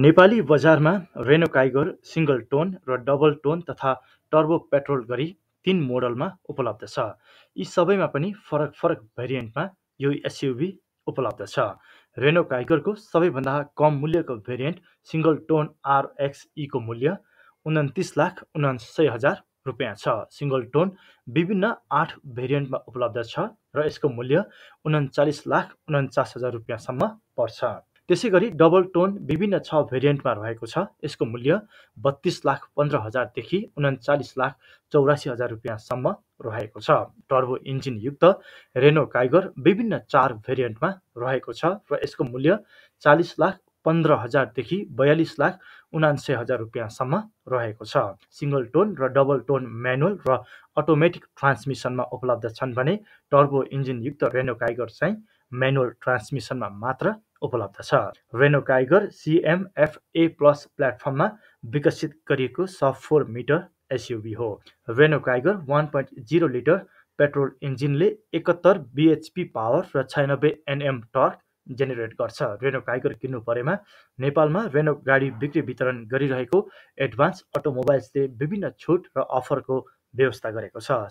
नेपाली बजारमा Renault Kiger single tone र double tone तथा टर्बो पेट्रोल गरी तिन मोडलमा उपलब्ध छ यी सबैमा पनि फरक फरक भेरिएन्टमा यो एसयुभी उपलब्ध छ रेनो काइगरको सबैभन्दा कम मूल्यको भेरिएन्ट सिङ्गल टोन आरएक्सईको मूल्य उन्तिस लाख उनासय हजार रुपियाँ छ सिङ्गल टोन विभिन्न आठ भेरिएन्टमा उपलब्ध छ र यसको मूल्य उन्चालिस लाख उन्चास हजार रुपियाँसम्म पर्छ त्यसै गरी डबल टोन विभिन्न छ भेरिएन्टमा रहेको छ यसको मूल्य बत्तिस लाख पन्ध्र हजारदेखि उन्चालिस लाख चौरासी हजार रुपियाँसम्म रहेको छ टर्बो इन्जिन युक्त रेनो काइगर विभिन्न चार भेरिएन्टमा रहेको छ र यसको मूल्य चालिस लाख पन्ध्र हजारदेखि बयालिस लाख उनान्से हजार रुपियाँसम्म रहेको छ सिङ्गल टोन र डबल टोन म्यानुअल र अटोमेटिक ट्रान्समिसनमा उपलब्ध छन् भने टर्बो इन्जिन युक्त रेनो काइगर चाहिँ म्यानुअल ट्रान्समिसनमा मात्र उपलब्ध छ रेनो काइगर सिएमएफए प्लस प्लेटफर्ममा विकसित गरिएको सब फोर मिटर एसयुबी हो Renault Kiger one point zero litre petrol इन्जिनले एकहत्तर बिएचपी पावर र छयानब्बे एनएम टर्क जेनेरेट गर्छ रेनो टाइगर किन्नु परेमा नेपालमा रेनो गाडी बिक्री वितरण गरिरहेको एडभान्स अटोमोबाइल्सले विभिन्न छुट र अफरको व्यवस्था गरेको छ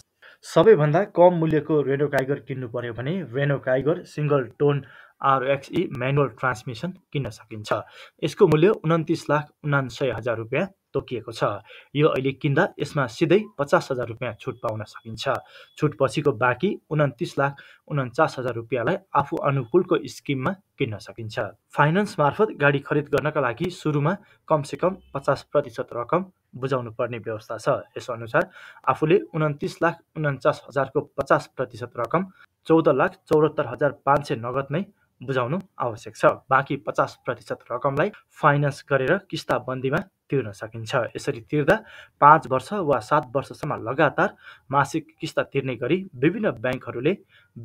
सबैभन्दा कम मूल्यको रेनो टाइगर किन्नु पर्यो भने Renault Kiger single tone RXE manual transmission किन्न सकता इसको मूल्य उन्तीस लाख उन्सय हजार रुपया तोक छ यो अहिले किन्दा पचास हजार रुपया छूट पा सकता छूट पशी को बाकी उन्तीस लाख उन्चास हजार रुपियाँलाई को स्किम में किन्न सकिन्छ फाइनेन्स मार्फत गाडी खरिद गर्नका लागि से कम पचास प्रतिशत रकम बुझाउनु पर्ने व्यवस्था छ यसअनुसार आफूले उन्तिस लाख उन्चास हजारको पचास प्रतिशत रकम चौदह लाख चौहत्तर हजार पांच सौ नगद नै बुझाउनु आवश्यक छ बाँकी पचास प्रतिशत रकमलाई फाइनेन्स गरेर किस्ताबन्दीमा तिर्न सकिन्छ यसरी तिर्दा पाँच वर्ष वा सात वर्षसम्म लगातार मासिक किस्ता तिर्ने गरी विभिन्न ब्याङ्कहरूले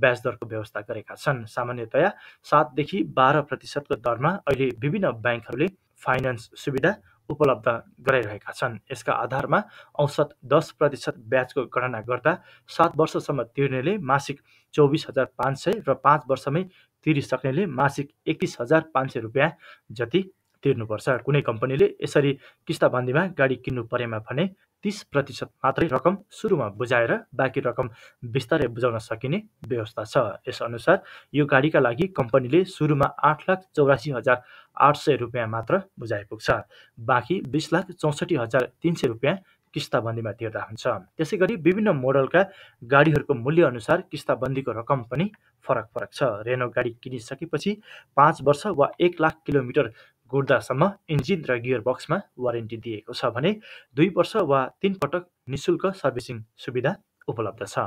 ब्याज दरको व्यवस्था गरेका छन् सामान्यतया सातदेखि बाह्र प्रतिशतको दरमा अहिले विभिन्न ब्याङ्कहरूले फाइनेन्स सुविधा उपलब्ध गराइरहेका छन् यसका आधारमा औसत दस प्रतिशत ब्याजको गणना गर्दा सात वर्षसम्म तिर्नेले मासिक चौबिस हजार पाँच सय र पाँच वर्षमै तिरिसक्नेले मासिक एकतिस हजार पाँच सय रुपियाँ जति तिर्नुपर्छ कुनै कम्पनीले यसरी किस्ताबन्दीमा गाडी किन्नु परेमा भने तिस प्रतिशत मात्रै रकम सुरुमा बुझाएर बाँकी रकम बिस्तारै बुझाउन सकिने व्यवस्था छ यसअनुसार यो गाडीका लागि कम्पनीले सुरुमा आठ लाख चौरासी हजार आठ सय रुपियाँ मात्र बुझाइ पुग्छ बाँकी बिस लाख चौसठी हजार तिन सय रुपियाँ किस्ताबन्दीमा तिर्दा हुन्छ त्यसै गरी विभिन्न मोडलका गाडीहरूको मूल्यअनुसार किस्ताबन्दीको रकम पनि फरक फरक छ रेनो गाडी किनिसकेपछि पाँच वर्ष वा एक लाख किलोमिटर गुड्दासम्म इन्जिन र गियर बक्समा वारेन्टी दिएको छ भने दुई वर्ष वा तिन पटक निशुल्क सर्भिसिङ सुविधा उपलब्ध छ